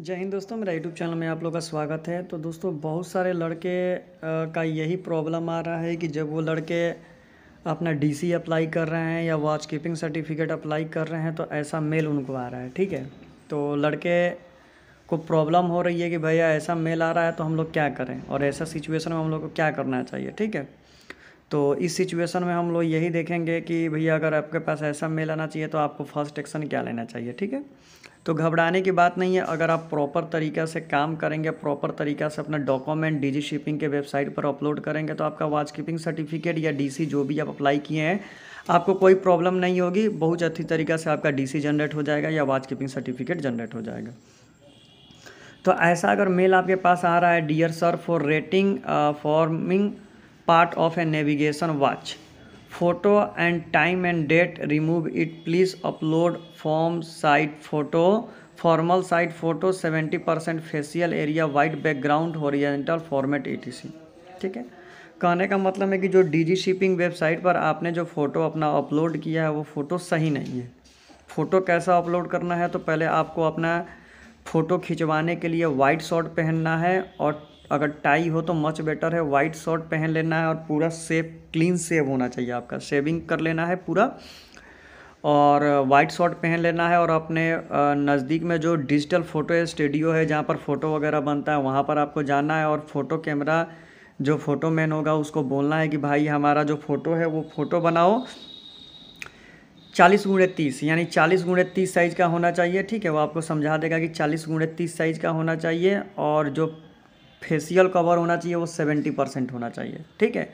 जय हिंद दोस्तों मेरा यूट्यूब चैनल में आप लोग का स्वागत है तो दोस्तों बहुत सारे लड़के का यही प्रॉब्लम आ रहा है कि जब वो लड़के अपना डीसी अप्लाई कर रहे हैं या वॉच कीपिंग सर्टिफिकेट अप्लाई कर रहे हैं तो ऐसा मेल उनको आ रहा है ठीक है तो लड़के को प्रॉब्लम हो रही है कि भैया ऐसा मेल आ रहा है तो हम लोग क्या करें और ऐसा सिचुएसन में हम लोग को क्या करना चाहिए ठीक है तो इस सिचुएसन में हम लोग यही देखेंगे कि भैया अगर आपके पास ऐसा मेल आना चाहिए तो आपको फर्स्ट एक्शन क्या लेना चाहिए ठीक है तो घबराने की बात नहीं है अगर आप प्रॉपर तरीक़ा से काम करेंगे प्रॉपर तरीक़ा से अपना डॉक्यूमेंट डीजी शिपिंग के वेबसाइट पर अपलोड करेंगे तो आपका वाच कीपिंग सर्टिफिकेट या डीसी जो भी आप अप्लाई किए हैं आपको कोई प्रॉब्लम नहीं होगी बहुत अच्छी तरीके से आपका सी जनरेट हो जाएगा या वाच कीपिंग सर्टिफिकेट जनरेट हो जाएगा तो ऐसा अगर मेल आपके पास आ रहा है dear sir for rating forming part of a navigation watch photo and time and date remove it please upload form site photo formal site photo seventy percent facial area white background oriental format A T C ठीक है कहने का मतलब है कि जो D G shipping website पर आपने जो फ़ोटो अपना अपलोड किया है वो फ़ोटो सही नहीं है फ़ोटो कैसा अपलोड करना है तो पहले आपको अपना फ़ोटो खिंचवाने के लिए वाइट शॉर्ट पहनना है और अगर टाई हो तो मच बेटर है वाइट शर्ट पहन लेना है और पूरा सेव क्लीन सेव होना चाहिए आपका सेविंग कर लेना है पूरा और वाइट uh, शॉट पहन लेना है और अपने uh, नज़दीक में जो डिजिटल फ़ोटो स्टूडियो है जहाँ पर फ़ोटो वगैरह बनता है वहाँ पर आपको जाना है और फ़ोटो कैमरा जो फ़ोटो मैन होगा उसको बोलना है कि भाई हमारा जो फ़ोटो है वो फ़ोटो बनाओ चालीस गुणे तीस यानी चालीस गुणे तीस साइज़ का होना चाहिए ठीक है वो आपको समझा देगा कि चालीस गुणे तीस साइज़ का होना चाहिए और जो फेसियल कवर होना चाहिए वो सेवेंटी परसेंट होना चाहिए ठीक है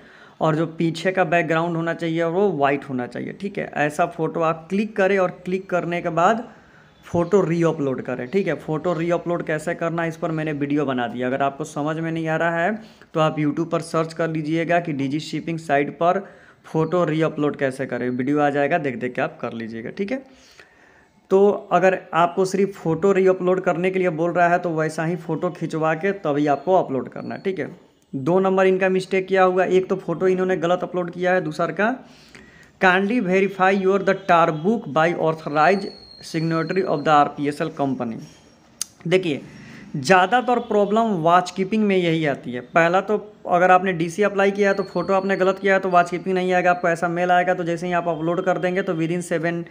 और जो पीछे का बैकग्राउंड होना चाहिए वो वाइट होना चाहिए ठीक है ऐसा फ़ोटो आप क्लिक करें और क्लिक करने के बाद फ़ोटो री अपलोड करें ठीक है फ़ोटो री अपलोड कैसे करना है इस पर मैंने वीडियो बना दिया अगर आपको समझ में नहीं आ रहा है तो आप यूट्यूब पर सर्च कर लीजिएगा कि डिजी शिपिंग साइट पर फ़ोटो री अपलोड कैसे करें वीडियो आ जाएगा देख देख के आप कर लीजिएगा ठीक है तो अगर आपको सिर्फ फ़ोटो री अपलोड करने के लिए बोल रहा है तो वैसा ही फ़ोटो खिंचवा के तभी आपको अपलोड करना है ठीक है दो नंबर इनका मिस्टेक किया हुआ एक तो फ़ोटो इन्होंने गलत अपलोड किया है दूसर का kindly verify your the TAR book by authorise signatory of the R P S L company देखिए ज़्यादातर प्रॉब्लम वाच कीपिंग में यही आती है पहला तो अगर आपने डीसी अप्लाई किया है तो फोटो आपने गलत किया है तो वाच कीपिंग नहीं आएगा आपको ऐसा मेल आएगा तो जैसे ही आप अपलोड कर देंगे तो विद इन सेवन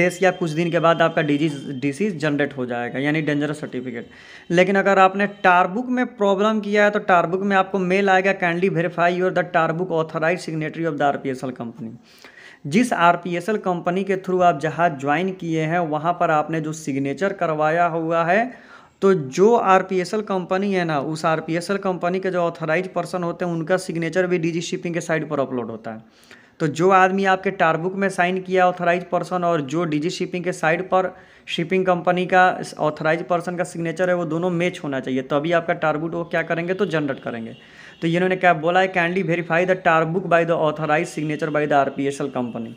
डेज या कुछ दिन के बाद आपका डी डीसी जनरेट हो जाएगा यानी डेंजरस सर्टिफिकेट लेकिन अगर आपने टारबुक में प्रॉब्लम किया है तो टारबुक में आपको मेल आएगा kindly verify your the TAR book authorise signatory of the R company जिस आर कंपनी के थ्रू आप जहाज़ ज्वाइन किए हैं वहाँ पर आपने जो सिग्नेचर करवाया हुआ है तो जो आर कंपनी है ना उस आर कंपनी के जो ऑथराइज पर्सन होते हैं उनका सिग्नेचर भी डीजी शिपिंग के साइट पर अपलोड होता है तो जो आदमी आपके टारबुक में साइन किया ऑथराइज पर्सन और जो डीजी शिपिंग के साइड पर शिपिंग कंपनी का ऑथराइज पर्सन का सिग्नेचर है वो दोनों मैच होना चाहिए तभी आपका टारबुक वो क्या करेंगे तो जनरेट करेंगे तो इन्होंने क्या बोला है kindly verify the TAR book by the authorise signature by the R company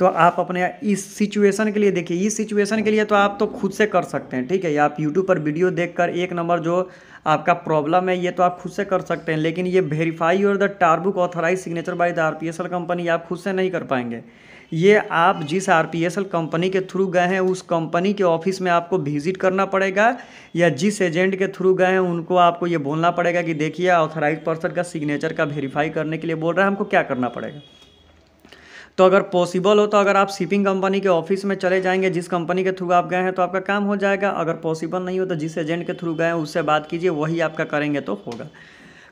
तो आप अपने इस सिचुएशन के लिए देखिए इस सिचुएशन के लिए तो आप तो खुद से कर सकते हैं ठीक है या आप यूट्यूब पर वीडियो देखकर एक नंबर जो आपका प्रॉब्लम है ये तो आप खुद से कर सकते हैं लेकिन ये वेरीफाई और the TAR book authorise signature by the R company आप खुद से नहीं कर पाएंगे ये आप जिस आर कंपनी के थ्रू गए हैं उस कंपनी के ऑफिस में आपको विजिट करना पड़ेगा या जिस एजेंट के थ्रू गए हैं उनको आपको ये बोलना पड़ेगा कि देखिए ऑथराइज पर्सन का सिग्नेचर का वेरीफाई करने के लिए बोल रहा है हमको क्या करना पड़ेगा तो अगर पॉसिबल हो तो अगर आप शिपिंग कंपनी के ऑफिस में चले जाएंगे जिस कंपनी के थ्रू आप गए हैं तो आपका काम हो जाएगा अगर पॉसिबल नहीं हो तो जिस एजेंट के थ्रू गए हैं उससे बात कीजिए वही आपका करेंगे तो होगा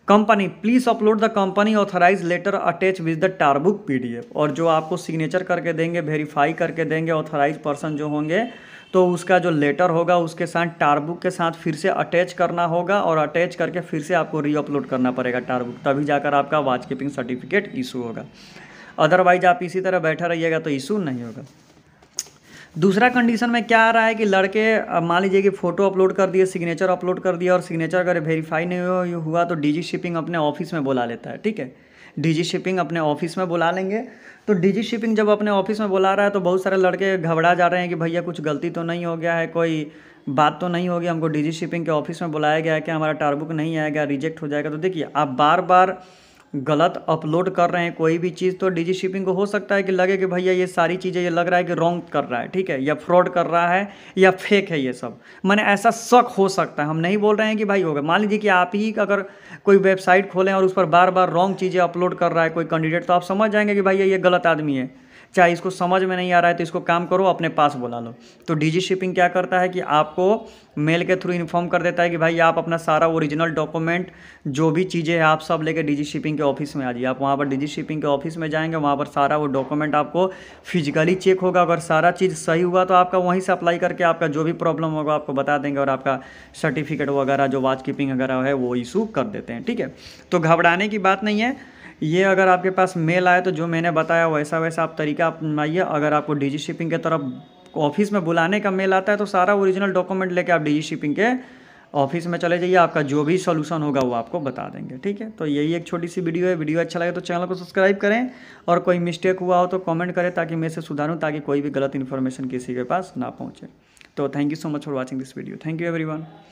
company please upload the company authorise letter attach with the TAR book P और जो आपको सिग्नेचर करके देंगे वेरीफाई करके देंगे ऑथराइज पर्सन जो होंगे तो उसका जो लेटर होगा उसके साथ टारबुक के साथ फिर से अटैच करना होगा और अटैच करके फिर से आपको रीअपलोड करना पड़ेगा टारबुक तभी जाकर आपका वाच कीपिंग सर्टिफिकेट इशू होगा अदरवाइज आप इसी तरह बैठा रहिएगा तो इशू नहीं होगा दूसरा कंडीशन में क्या आ रहा है कि लड़के मान लीजिए कि फ़ोटो अपलोड कर दिए सिग्नेचर अपलोड कर दिया और सिग्नेचर अगर वेरीफाई नहीं हुआ तो डीजी शिपिंग अपने ऑफिस में बुला लेता है ठीक है डीजी शिपिंग अपने ऑफिस में बुला लेंगे तो डीजी शिपिंग जब अपने ऑफिस में बुला रहा है तो बहुत सारे लड़के घबरा जा रहे हैं कि भैया कुछ गलती तो नहीं हो गया है कोई बात तो नहीं होगी हमको डीजी शिपिंग के ऑफिस में बुलाया गया है कि हमारा टारबुक नहीं आएगा रिजेक्ट हो जाएगा तो देखिए आप बार बार गलत अपलोड कर रहे हैं कोई भी चीज़ तो डिजी शिपिंग को हो सकता है कि लगे कि भैया ये सारी चीज़ें ये लग रहा है कि रॉन्ग कर रहा है ठीक है या फ्रॉड कर रहा है या फेक है ये सब मैंने ऐसा शक हो सकता है हम नहीं बोल रहे हैं कि भाई होगा मान लीजिए कि आप ही अगर कोई वेबसाइट खोलें और उस पर बार बार रॉन्ग चीज़ें अपलोड कर रहा है कोई कैंडिडेट तो आप समझ जाएंगे कि भैया ये गलत आदमी है चाहे इसको समझ में नहीं आ रहा है तो इसको काम करो अपने पास बुला लो तो डीजी शिपिंग क्या करता है कि आपको मेल के थ्रू इन्फॉर्म कर देता है कि भाई आप अपना सारा ओरिजिनल डॉक्यूमेंट जो भी चीज़ें हैं आप सब लेके डीजी शिपिंग के ऑफिस में आ जाइए आप वहाँ पर डीजी शिपिंग के ऑफिस में जाएंगे वहाँ पर सारा वो डॉक्यूमेंट आपको फिजिकली चेक होगा अगर सारा चीज़ सही हुआ तो आपका वहीं से अप्लाई करके आपका जो भी प्रॉब्लम होगा आपको बता देंगे और आपका सर्टिफिकेट वगैरह जो वॉच कीपिंग वगैरह है वो इशू कर देते हैं ठीक है तो घबराने की बात नहीं है ये अगर आपके पास मेल आए तो जो मैंने बताया वैसा वैसा आप तरीका अपनाइए अगर आपको डी शिपिंग के तरफ ऑफिस में बुलाने का मेल आता है तो सारा ओरिजिनल डॉक्यूमेंट लेके आप डी शिपिंग के ऑफिस में चले जाइए आपका जो भी सोल्यूशन होगा वो आपको बता देंगे ठीक है तो यही एक छोटी सी वीडियो है वीडियो अच्छा लगे तो चैनल को सब्सक्राइब करें और कोई मिस्टेक हुआ हो तो कॉमेंट करें ताकि मैं इसे सुधारूँ ताकि कोई भी गलत इन्फॉर्मेशन किसी के पास ना पहुँचे तो thank you so much for watching this video thank you every